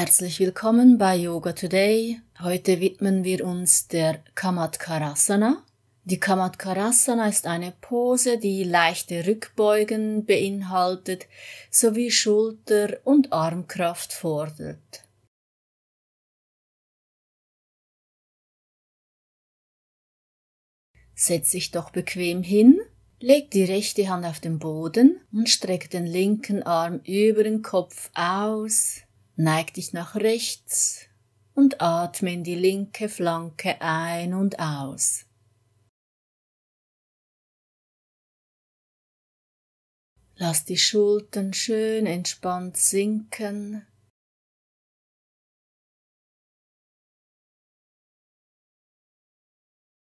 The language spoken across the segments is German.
Herzlich willkommen bei Yoga Today. Heute widmen wir uns der Kamatkarasana. Die Kamatkarasana ist eine Pose, die leichte Rückbeugen beinhaltet sowie Schulter- und Armkraft fordert. Setz dich doch bequem hin, leg die rechte Hand auf den Boden und strecke den linken Arm über den Kopf aus Neig dich nach rechts und atme in die linke Flanke ein und aus. Lass die Schultern schön entspannt sinken.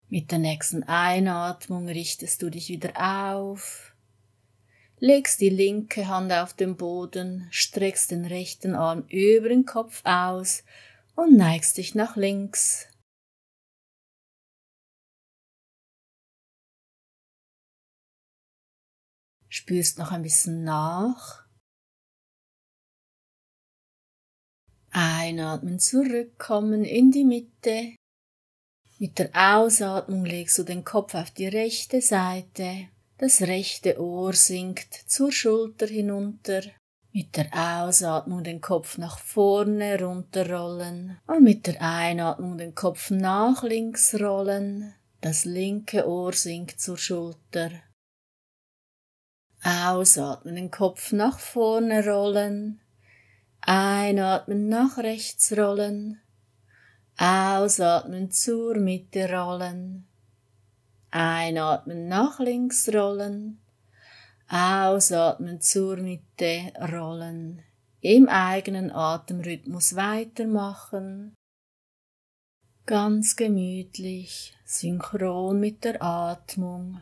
Mit der nächsten Einatmung richtest du dich wieder auf legst die linke Hand auf den Boden, streckst den rechten Arm über den Kopf aus und neigst dich nach links. Spürst noch ein bisschen nach. Einatmen, zurückkommen in die Mitte. Mit der Ausatmung legst du den Kopf auf die rechte Seite das rechte Ohr sinkt zur Schulter hinunter. Mit der Ausatmung den Kopf nach vorne runterrollen und mit der Einatmung den Kopf nach links rollen. Das linke Ohr sinkt zur Schulter. Ausatmen, den Kopf nach vorne rollen. Einatmen, nach rechts rollen. Ausatmen, zur Mitte rollen. Einatmen nach links rollen. Ausatmen zur Mitte rollen. Im eigenen Atemrhythmus weitermachen. Ganz gemütlich, synchron mit der Atmung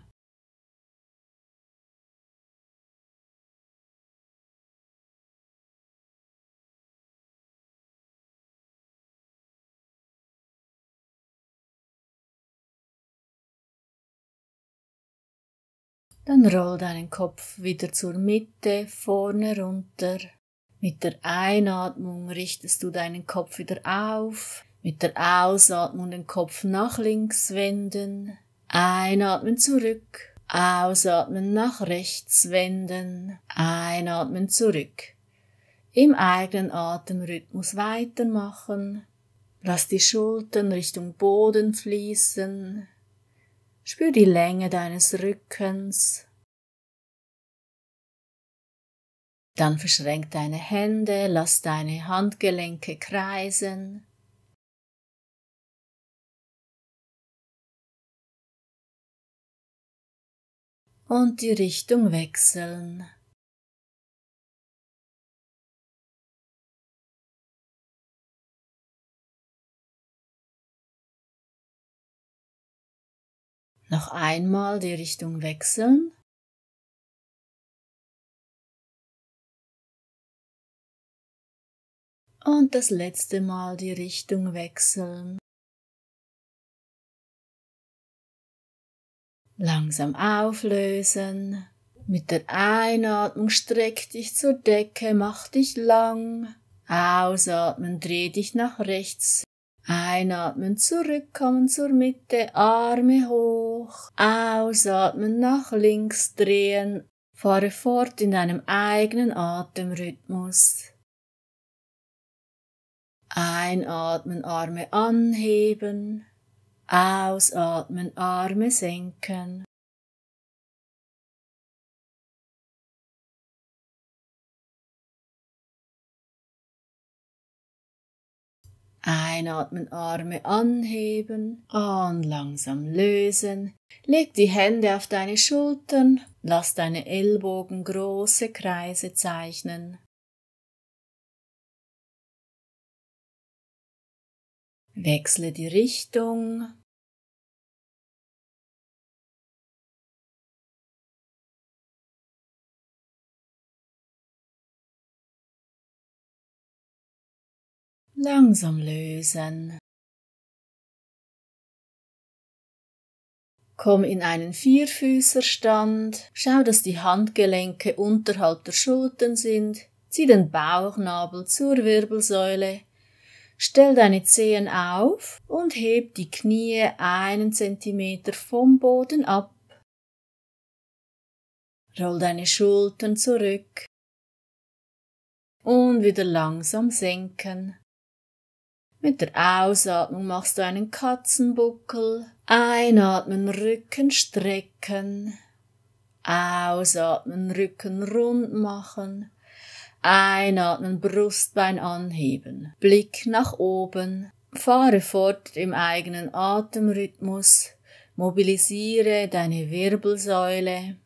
Dann roll deinen Kopf wieder zur Mitte, vorne runter. Mit der Einatmung richtest du deinen Kopf wieder auf. Mit der Ausatmung den Kopf nach links wenden. Einatmen zurück. Ausatmen nach rechts wenden. Einatmen zurück. Im eigenen Atemrhythmus weitermachen. Lass die Schultern Richtung Boden fließen. Spür die Länge deines Rückens. Dann verschränk deine Hände, lass deine Handgelenke kreisen. Und die Richtung wechseln. Noch einmal die Richtung wechseln. Und das letzte Mal die Richtung wechseln. Langsam auflösen. Mit der Einatmung streck dich zur Decke, mach dich lang. Ausatmen, dreh dich nach rechts. Einatmen, zurückkommen zur Mitte, Arme hoch hoch, ausatmen, nach links drehen, fahre fort in deinem eigenen Atemrhythmus. Einatmen, Arme anheben, ausatmen, Arme senken. Einatmen, Arme anheben und langsam lösen. Leg die Hände auf deine Schultern, lass deine Ellbogen große Kreise zeichnen. Wechsle die Richtung, langsam lösen. Komm in einen Vierfüßerstand, schau, dass die Handgelenke unterhalb der Schultern sind, zieh den Bauchnabel zur Wirbelsäule, stell deine Zehen auf und heb die Knie einen Zentimeter vom Boden ab. Roll deine Schultern zurück und wieder langsam senken. Mit der Ausatmung machst du einen Katzenbuckel. Einatmen, Rücken strecken. Ausatmen, Rücken rund machen. Einatmen, Brustbein anheben. Blick nach oben. Fahre fort im eigenen Atemrhythmus. Mobilisiere deine Wirbelsäule.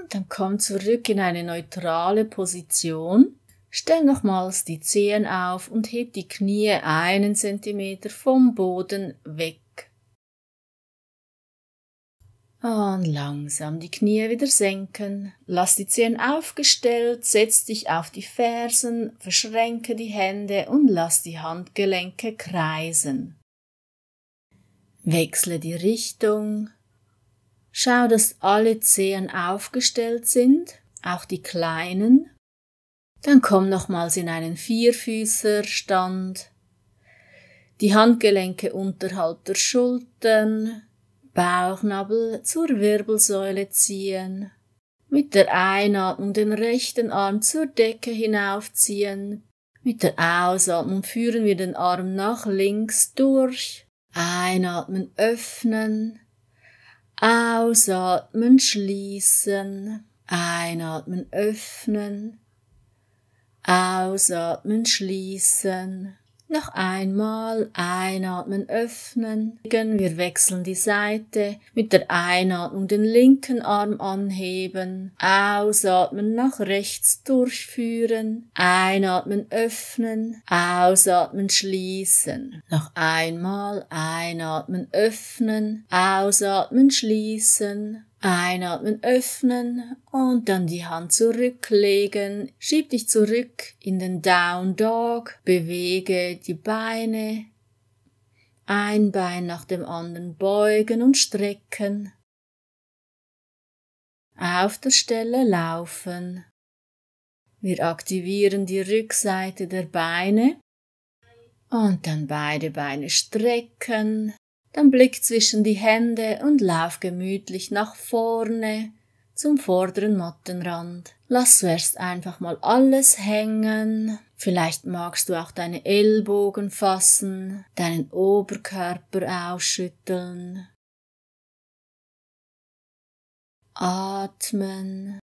Und dann komm zurück in eine neutrale Position. Stell nochmals die Zehen auf und heb die Knie einen Zentimeter vom Boden weg. Und langsam die Knie wieder senken. Lass die Zehen aufgestellt, setz dich auf die Fersen, verschränke die Hände und lass die Handgelenke kreisen. Wechsle die Richtung, Schau, dass alle Zehen aufgestellt sind, auch die kleinen. Dann komm nochmals in einen Vierfüßerstand. Die Handgelenke unterhalb der Schultern, Bauchnabel zur Wirbelsäule ziehen. Mit der Einatmung den rechten Arm zur Decke hinaufziehen. Mit der Ausatmung führen wir den Arm nach links durch. Einatmen öffnen. Ausatmen, schließen. Einatmen, öffnen. Ausatmen, schließen. Noch einmal einatmen, öffnen. Wir wechseln die Seite. Mit der Einatmung den linken Arm anheben. Ausatmen, nach rechts durchführen. Einatmen, öffnen. Ausatmen, schließen. Noch einmal einatmen, öffnen. Ausatmen, schließen. Einatmen öffnen und dann die Hand zurücklegen. Schieb dich zurück in den Down Dog. Bewege die Beine. Ein Bein nach dem anderen beugen und strecken. Auf der Stelle laufen. Wir aktivieren die Rückseite der Beine und dann beide Beine strecken dann Blick zwischen die Hände und lauf gemütlich nach vorne zum vorderen Mattenrand. Lass zuerst einfach mal alles hängen. Vielleicht magst du auch deine Ellbogen fassen, deinen Oberkörper ausschütteln. Atmen.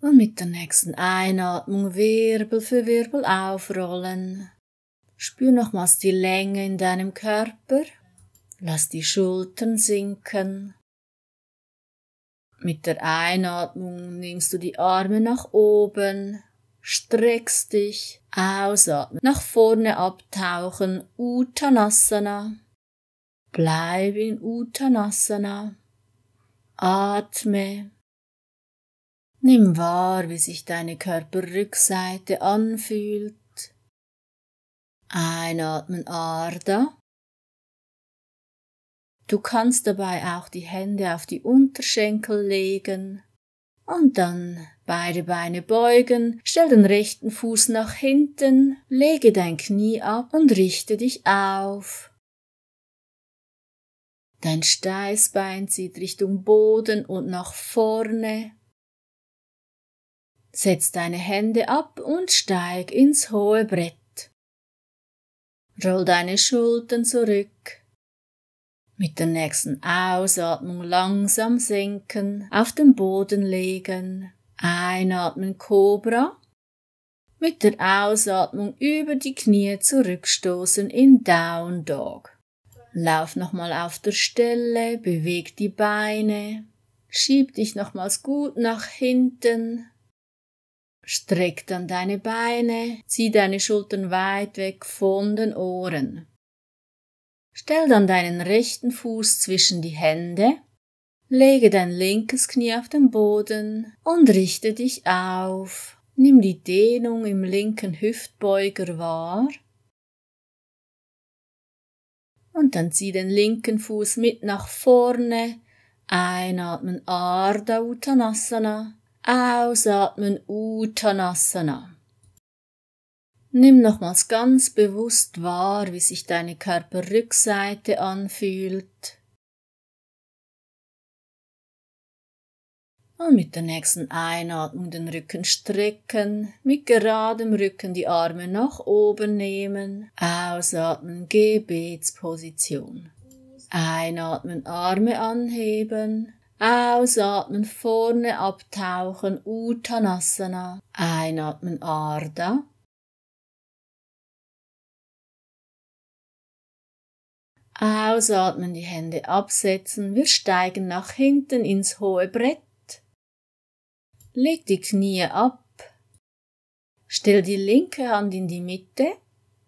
Und mit der nächsten Einatmung Wirbel für Wirbel aufrollen. Spür nochmals die Länge in deinem Körper Lass die Schultern sinken. Mit der Einatmung nimmst du die Arme nach oben, streckst dich, ausatmen, nach vorne abtauchen, Uttanasana. Bleib in Uttanasana. Atme. Nimm wahr, wie sich deine Körperrückseite anfühlt. Einatmen Arda. Du kannst dabei auch die Hände auf die Unterschenkel legen und dann beide Beine beugen, stell den rechten Fuß nach hinten, lege dein Knie ab und richte dich auf. Dein Steißbein zieht Richtung Boden und nach vorne. Setz deine Hände ab und steig ins hohe Brett. Roll deine Schultern zurück. Mit der nächsten Ausatmung langsam sinken, auf den Boden legen. Einatmen Cobra. Mit der Ausatmung über die Knie zurückstoßen in Down Dog. Lauf nochmal auf der Stelle, beweg die Beine, schieb dich nochmals gut nach hinten, streck dann deine Beine, zieh deine Schultern weit weg von den Ohren. Stell dann deinen rechten Fuß zwischen die Hände, lege dein linkes Knie auf den Boden und richte dich auf. Nimm die Dehnung im linken Hüftbeuger wahr und dann zieh den linken Fuß mit nach vorne. Einatmen Ardha Uttanasana, ausatmen Uttanasana. Nimm nochmals ganz bewusst wahr, wie sich deine Körperrückseite anfühlt. Und mit der nächsten Einatmung den Rücken strecken, mit geradem Rücken die Arme nach oben nehmen, ausatmen, Gebetsposition. Einatmen, Arme anheben, ausatmen, vorne abtauchen, Uttanasana. Einatmen, Arda, Ausatmen, die Hände absetzen. Wir steigen nach hinten ins hohe Brett. Leg die Knie ab. Stell die linke Hand in die Mitte.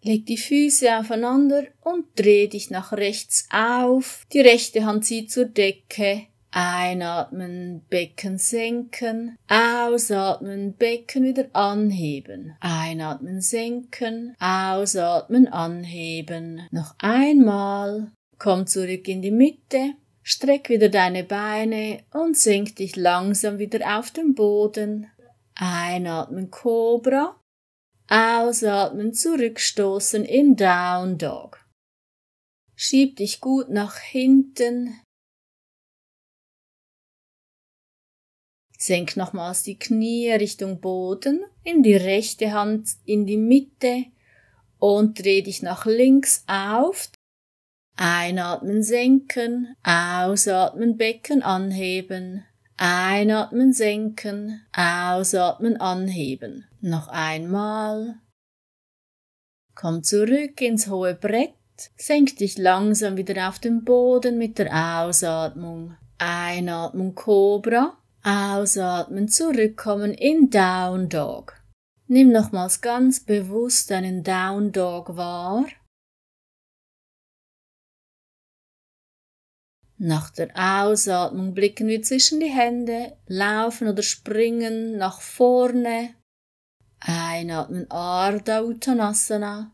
Leg die Füße aufeinander und dreh dich nach rechts auf. Die rechte Hand zieht zur Decke. Einatmen, Becken senken. Ausatmen, Becken wieder anheben. Einatmen, senken. Ausatmen, anheben. Noch einmal. Komm zurück in die Mitte. Streck wieder deine Beine und senk dich langsam wieder auf den Boden. Einatmen, Cobra. Ausatmen, zurückstoßen in Down Dog. Schieb dich gut nach hinten, Senk nochmals die Knie Richtung Boden, nimm die rechte Hand in die Mitte und dreh dich nach links auf. Einatmen senken, ausatmen Becken anheben, einatmen senken, ausatmen anheben. Noch einmal. Komm zurück ins hohe Brett, senk dich langsam wieder auf den Boden mit der Ausatmung. Einatmen, Cobra, Ausatmen, also zurückkommen in Down Dog. Nimm nochmals ganz bewusst deinen Down Dog wahr. Nach der Ausatmung blicken wir zwischen die Hände, laufen oder springen nach vorne. Einatmen Ardha Uttanasana.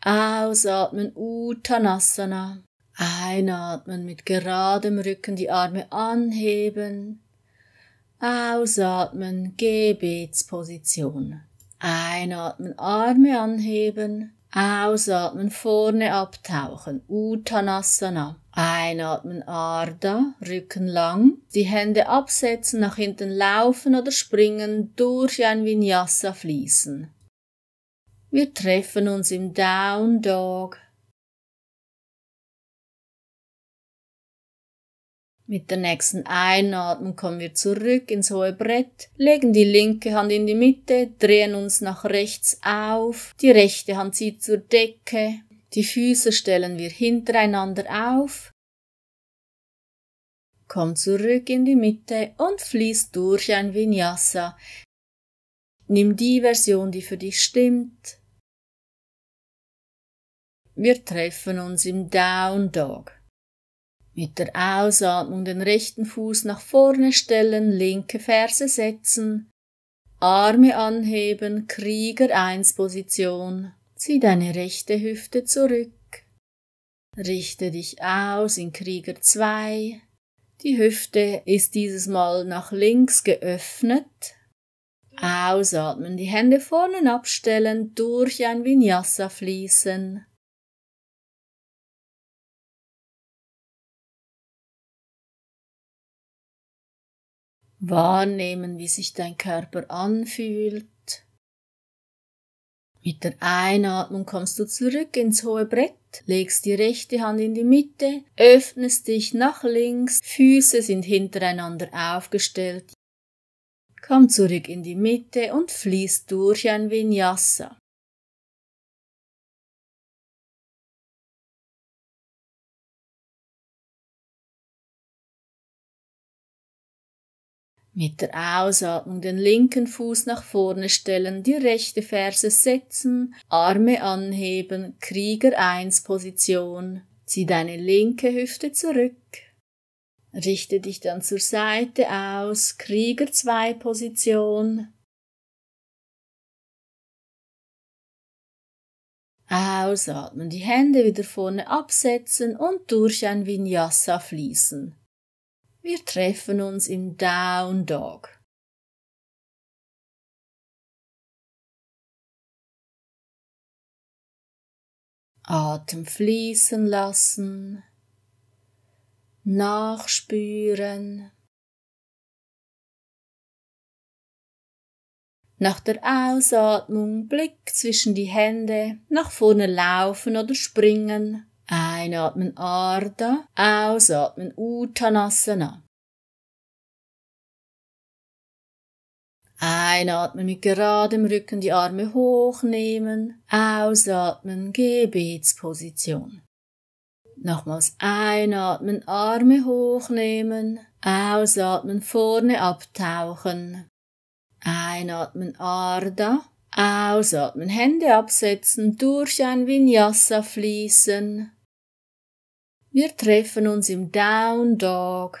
Ausatmen Uttanasana. Einatmen mit geradem Rücken die Arme anheben. Ausatmen, Gebetsposition. Einatmen, Arme anheben. Ausatmen, vorne abtauchen. Uttanasana. Einatmen, Arda, Rücken lang. Die Hände absetzen, nach hinten laufen oder springen, durch ein Vinyasa fließen. Wir treffen uns im Down Dog Mit der nächsten Einatmung kommen wir zurück ins hohe Brett, legen die linke Hand in die Mitte, drehen uns nach rechts auf, die rechte Hand zieht zur Decke, die Füße stellen wir hintereinander auf, komm zurück in die Mitte und fließ durch ein Vinyasa. Nimm die Version, die für dich stimmt. Wir treffen uns im Down Dog. Mit der Ausatmung den rechten Fuß nach vorne stellen, linke Ferse setzen, Arme anheben, Krieger 1 Position. Zieh deine rechte Hüfte zurück. Richte dich aus in Krieger 2. Die Hüfte ist dieses Mal nach links geöffnet. Ausatmen, die Hände vorne abstellen, durch ein Vinyasa fließen. Wahrnehmen, wie sich dein Körper anfühlt. Mit der Einatmung kommst du zurück ins hohe Brett, legst die rechte Hand in die Mitte, öffnest dich nach links, Füße sind hintereinander aufgestellt. Komm zurück in die Mitte und fließt durch ein Vinyasa. Mit der Ausatmung den linken Fuß nach vorne stellen, die rechte Ferse setzen, Arme anheben, Krieger 1 Position. Zieh deine linke Hüfte zurück. Richte dich dann zur Seite aus, Krieger 2 Position. Ausatmen, die Hände wieder vorne absetzen und durch ein Vinyasa fließen. Wir treffen uns im Down Dog. Atem fließen lassen, nachspüren. Nach der Ausatmung Blick zwischen die Hände, nach vorne laufen oder springen. Einatmen Ardha, ausatmen Uttanasana. Einatmen mit geradem Rücken, die Arme hochnehmen, ausatmen Gebetsposition. Nochmals einatmen, Arme hochnehmen, ausatmen, vorne abtauchen. Einatmen Ardha, Ausatmen, also, Hände absetzen, durch ein Vinyasa fließen. Wir treffen uns im Down Dog.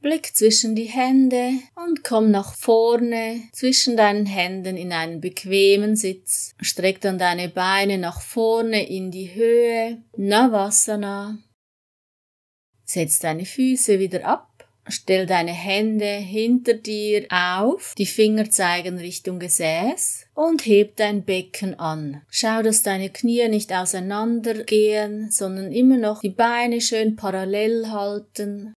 Blick zwischen die Hände und komm nach vorne zwischen deinen Händen in einen bequemen Sitz. Streck dann deine Beine nach vorne in die Höhe. Navasana. Setz deine Füße wieder ab Stell deine Hände hinter dir auf, die Finger zeigen Richtung Gesäß und heb dein Becken an. Schau, dass deine Knie nicht auseinandergehen, sondern immer noch die Beine schön parallel halten.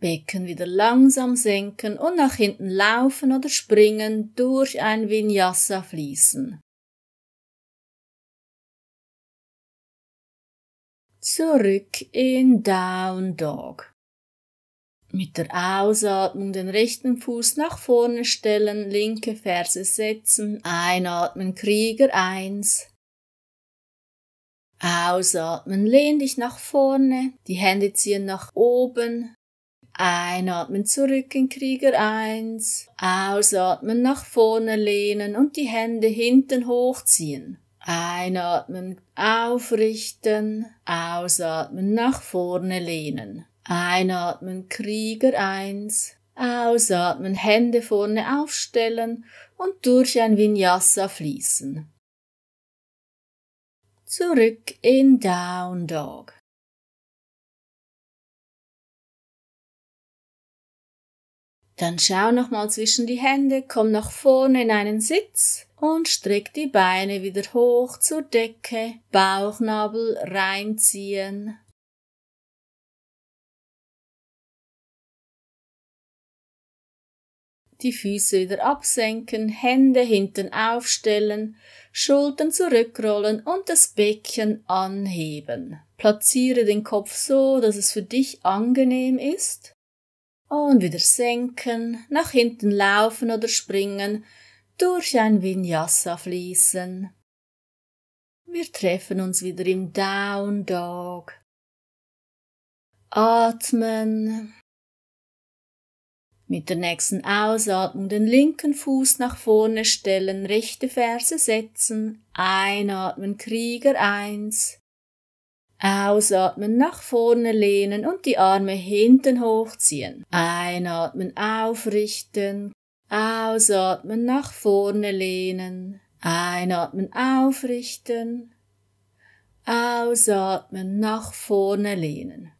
Becken wieder langsam senken und nach hinten laufen oder springen durch ein Vinyasa fließen. Zurück in Down Dog. Mit der Ausatmung den rechten Fuß nach vorne stellen, linke Ferse setzen, einatmen Krieger 1. Ausatmen, lehn dich nach vorne, die Hände ziehen nach oben. Einatmen zurück in Krieger 1. Ausatmen nach vorne lehnen und die Hände hinten hochziehen. Einatmen aufrichten, ausatmen nach vorne lehnen. Einatmen Krieger 1, ausatmen, Hände vorne aufstellen und durch ein Vinyasa fließen. Zurück in Down Dog. Dann schau nochmal zwischen die Hände, komm nach vorne in einen Sitz und streck die Beine wieder hoch zur Decke, Bauchnabel reinziehen die Füße wieder absenken, Hände hinten aufstellen, Schultern zurückrollen und das Becken anheben. Platziere den Kopf so, dass es für dich angenehm ist. Und wieder senken, nach hinten laufen oder springen, durch ein Vinyasa fließen. Wir treffen uns wieder im Down Dog. Atmen, mit der nächsten Ausatmung den linken Fuß nach vorne stellen, rechte Ferse setzen, einatmen Krieger 1. Ausatmen, nach vorne lehnen und die Arme hinten hochziehen. Einatmen, aufrichten. Ausatmen, nach vorne lehnen. Einatmen, aufrichten. Ausatmen, nach vorne lehnen.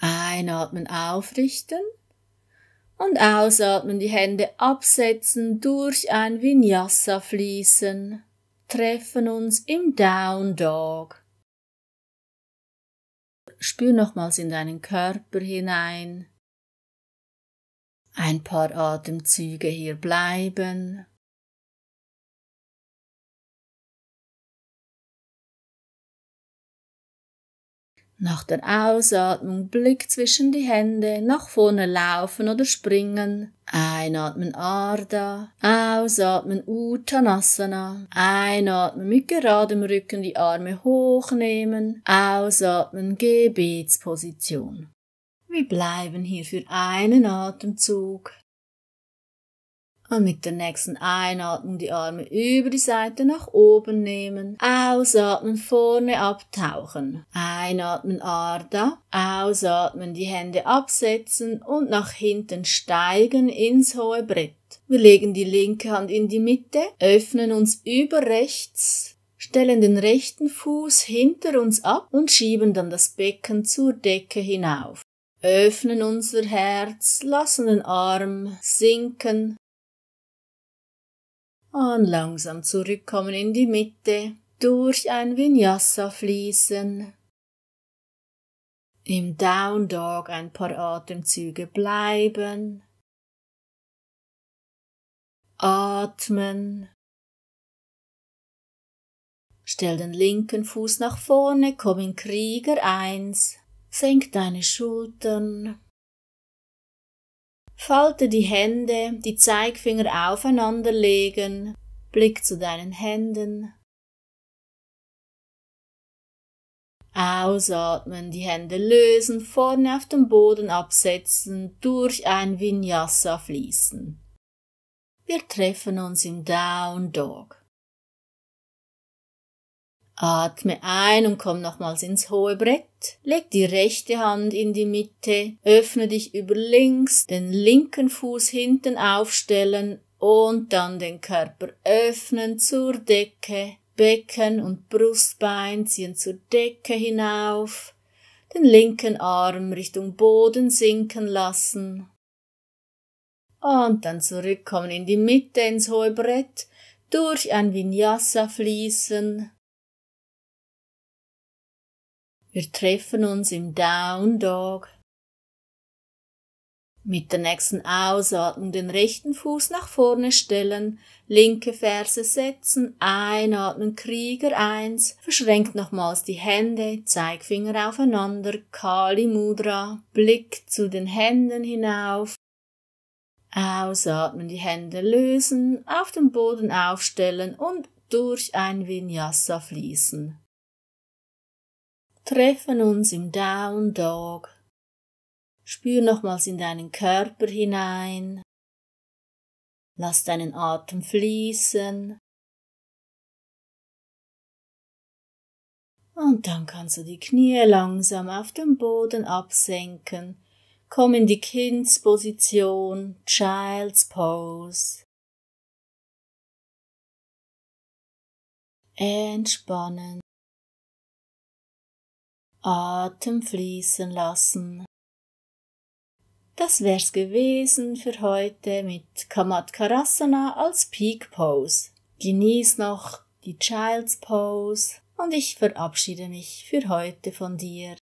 Einatmen, aufrichten und ausatmen, die Hände absetzen, durch ein Vinyasa fließen, treffen uns im Down Dog. Spür nochmals in deinen Körper hinein. Ein paar Atemzüge hier bleiben. Nach der Ausatmung Blick zwischen die Hände, nach vorne laufen oder springen. Einatmen Ardha, ausatmen Uttanasana. Einatmen mit geradem Rücken die Arme hochnehmen, ausatmen Gebetsposition. Wir bleiben hier für einen Atemzug. Und mit der nächsten Einatmung die Arme über die Seite nach oben nehmen. Ausatmen, vorne abtauchen. Einatmen, Arda. Ausatmen, die Hände absetzen und nach hinten steigen ins hohe Brett. Wir legen die linke Hand in die Mitte, öffnen uns über rechts, stellen den rechten Fuß hinter uns ab und schieben dann das Becken zur Decke hinauf öffnen unser Herz, lassen den Arm sinken, und langsam zurückkommen in die Mitte, durch ein Vinyasa fließen. Im Down Dog ein paar Atemzüge bleiben. Atmen. Stell den linken Fuß nach vorne, komm in Krieger 1. Senk deine Schultern. Falte die Hände, die Zeigfinger aufeinander legen, Blick zu deinen Händen. Ausatmen, die Hände lösen, vorne auf dem Boden absetzen, durch ein Vinyasa fließen. Wir treffen uns im Down Dog. Atme ein und komm nochmals ins hohe Brett. Leg die rechte Hand in die Mitte, öffne dich über links, den linken Fuß hinten aufstellen und dann den Körper öffnen zur Decke. Becken und Brustbein ziehen zur Decke hinauf, den linken Arm Richtung Boden sinken lassen. Und dann zurückkommen in die Mitte ins hohe Brett, durch ein Vinyasa fließen, wir treffen uns im Down Dog. Mit der nächsten Ausatmung den rechten Fuß nach vorne stellen, linke Ferse setzen, einatmen Krieger 1, verschränkt nochmals die Hände, Zeigfinger aufeinander, Kali Mudra, Blick zu den Händen hinauf. Ausatmen, die Hände lösen, auf den Boden aufstellen und durch ein Vinyasa fließen treffen uns im Down Dog. Spür nochmals in deinen Körper hinein. Lass deinen Atem fließen. Und dann kannst du die Knie langsam auf den Boden absenken. Komm in die Kindsposition, Child's Pose. Entspannen. Atem fließen lassen. Das wär's gewesen für heute mit Kamat Karasana als Peak Pose. Genieß noch die Child's Pose und ich verabschiede mich für heute von dir.